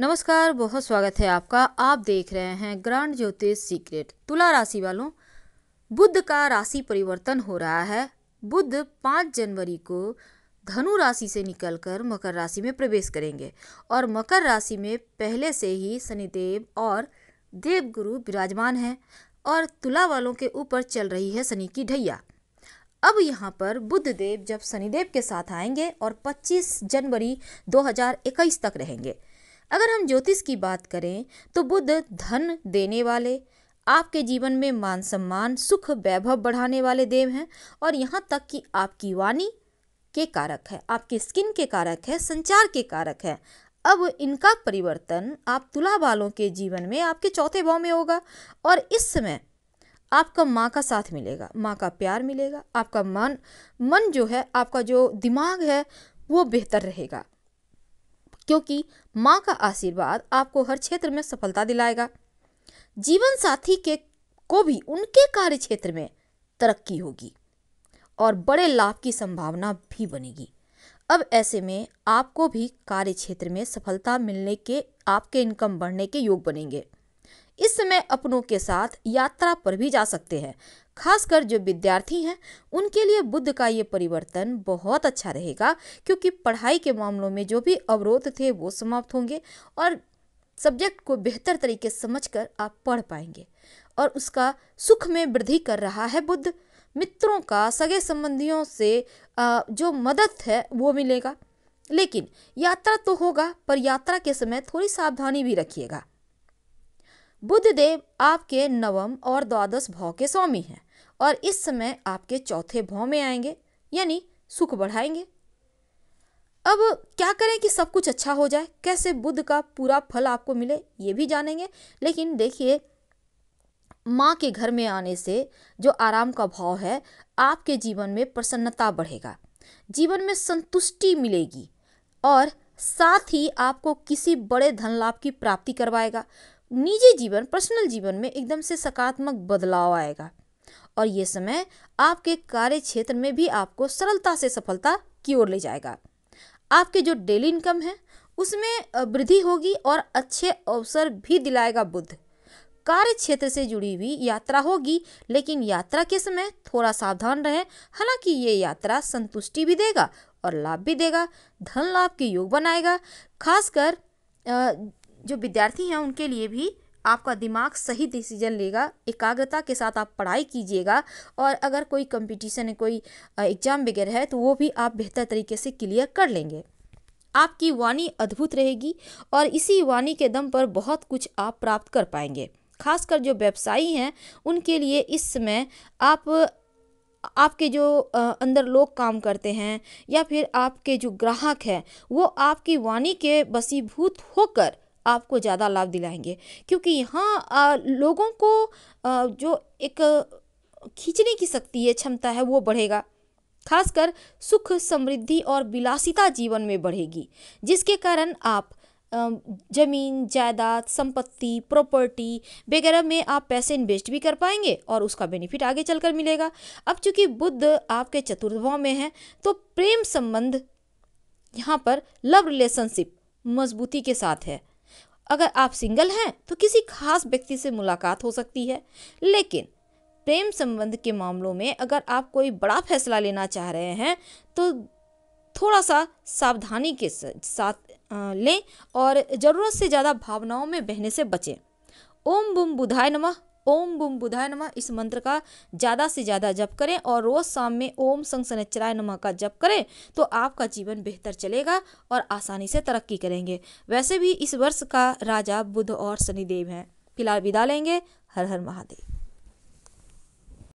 नमस्कार बहुत स्वागत है आपका आप देख रहे हैं ग्रांड ज्योतिष सीक्रेट तुला राशि वालों बुद्ध का राशि परिवर्तन हो रहा है बुद्ध पाँच जनवरी को धनु राशि से निकलकर मकर राशि में प्रवेश करेंगे और मकर राशि में पहले से ही शनिदेव और देवगुरु विराजमान हैं और तुला वालों के ऊपर चल रही है शनि की ढैया अब यहाँ पर बुद्ध देव जब शनिदेव के साथ आएंगे और 25 जनवरी 2021 तक रहेंगे अगर हम ज्योतिष की बात करें तो बुध धन देने वाले आपके जीवन में मान सम्मान सुख वैभव बढ़ाने वाले देव हैं और यहाँ तक कि आपकी वाणी के कारक है आपकी स्किन के कारक है संचार के कारक है अब इनका परिवर्तन आप तुला वालों के जीवन में आपके चौथे भाव में होगा और इस समय आपका माँ का साथ मिलेगा माँ का प्यार मिलेगा आपका मन मन जो है आपका जो दिमाग है वो बेहतर रहेगा क्योंकि माँ का आशीर्वाद आपको हर क्षेत्र में सफलता दिलाएगा जीवन साथी के को भी उनके कार्य क्षेत्र में तरक्की होगी और बड़े लाभ की संभावना भी बनेगी अब ऐसे में आपको भी कार्य क्षेत्र में सफलता मिलने के आपके इनकम बढ़ने के योग बनेंगे इस समय अपनों के साथ यात्रा पर भी जा सकते हैं खासकर जो विद्यार्थी हैं उनके लिए बुद्ध का ये परिवर्तन बहुत अच्छा रहेगा क्योंकि पढ़ाई के मामलों में जो भी अवरोध थे वो समाप्त होंगे और सब्जेक्ट को बेहतर तरीके से समझकर आप पढ़ पाएंगे और उसका सुख में वृद्धि कर रहा है बुद्ध मित्रों का सगे संबंधियों से जो मदद है वो मिलेगा लेकिन यात्रा तो होगा पर यात्रा के समय थोड़ी सावधानी भी रखिएगा बुद्ध देव आपके नवम और द्वादश भाव के स्वामी हैं और इस समय आपके चौथे भाव में आएंगे यानी सुख बढ़ाएंगे अब क्या करें कि सब कुछ अच्छा हो जाए कैसे बुद्ध का पूरा फल आपको मिले ये भी जानेंगे लेकिन देखिए माँ के घर में आने से जो आराम का भाव है आपके जीवन में प्रसन्नता बढ़ेगा जीवन में संतुष्टि मिलेगी और साथ ही आपको किसी बड़े धन लाभ की प्राप्ति करवाएगा निजी जीवन पर्सनल जीवन में एकदम से सकारात्मक बदलाव आएगा और ये समय आपके कार्य क्षेत्र में भी आपको सरलता से सफलता की ओर ले जाएगा आपके जो डेली इनकम है उसमें वृद्धि होगी और अच्छे अवसर भी दिलाएगा बुद्ध कार्य क्षेत्र से जुड़ी हुई यात्रा होगी लेकिन यात्रा के समय थोड़ा सावधान रहें हालांकि ये यात्रा संतुष्टि भी देगा और लाभ भी देगा धन लाभ के योग बनाएगा खासकर जो विद्यार्थी हैं उनके लिए भी आपका दिमाग सही डिसीजन लेगा एकाग्रता के साथ आप पढ़ाई कीजिएगा और अगर कोई कंपटीशन है कोई एग्ज़ाम वगैरह है तो वो भी आप बेहतर तरीके से क्लियर कर लेंगे आपकी वाणी अद्भुत रहेगी और इसी वाणी के दम पर बहुत कुछ आप प्राप्त कर पाएंगे खासकर जो व्यवसायी हैं उनके लिए इस समय आप आपके जो अंदर लोग काम करते हैं या फिर आपके जो ग्राहक हैं वो आपकी वाणी के बसीभूत होकर आपको ज़्यादा लाभ दिलाएंगे क्योंकि यहाँ लोगों को आ, जो एक खींचने की शक्ति है क्षमता है वो बढ़ेगा खासकर सुख समृद्धि और विलासिता जीवन में बढ़ेगी जिसके कारण आप ज़मीन जायदाद संपत्ति प्रॉपर्टी वगैरह में आप पैसे इन्वेस्ट भी कर पाएंगे और उसका बेनिफिट आगे चलकर मिलेगा अब चूंकि बुद्ध आपके चतुर्भाव में है तो प्रेम संबंध यहाँ पर लव रिलेशनशिप मजबूती के साथ है अगर आप सिंगल हैं तो किसी खास व्यक्ति से मुलाकात हो सकती है लेकिन प्रेम संबंध के मामलों में अगर आप कोई बड़ा फैसला लेना चाह रहे हैं तो थोड़ा सा सावधानी के साथ लें और ज़रूरत से ज़्यादा भावनाओं में बहने से बचें ओम बुम बुधाय नमः ओम बुम बुधाय नमः इस मंत्र का ज़्यादा से ज़्यादा जप करें और रोज़ शाम में ओम संग सनचराय नमः का जप करें तो आपका जीवन बेहतर चलेगा और आसानी से तरक्की करेंगे वैसे भी इस वर्ष का राजा बुध और शनिदेव हैं फिलहाल विदा लेंगे हर हर महादेव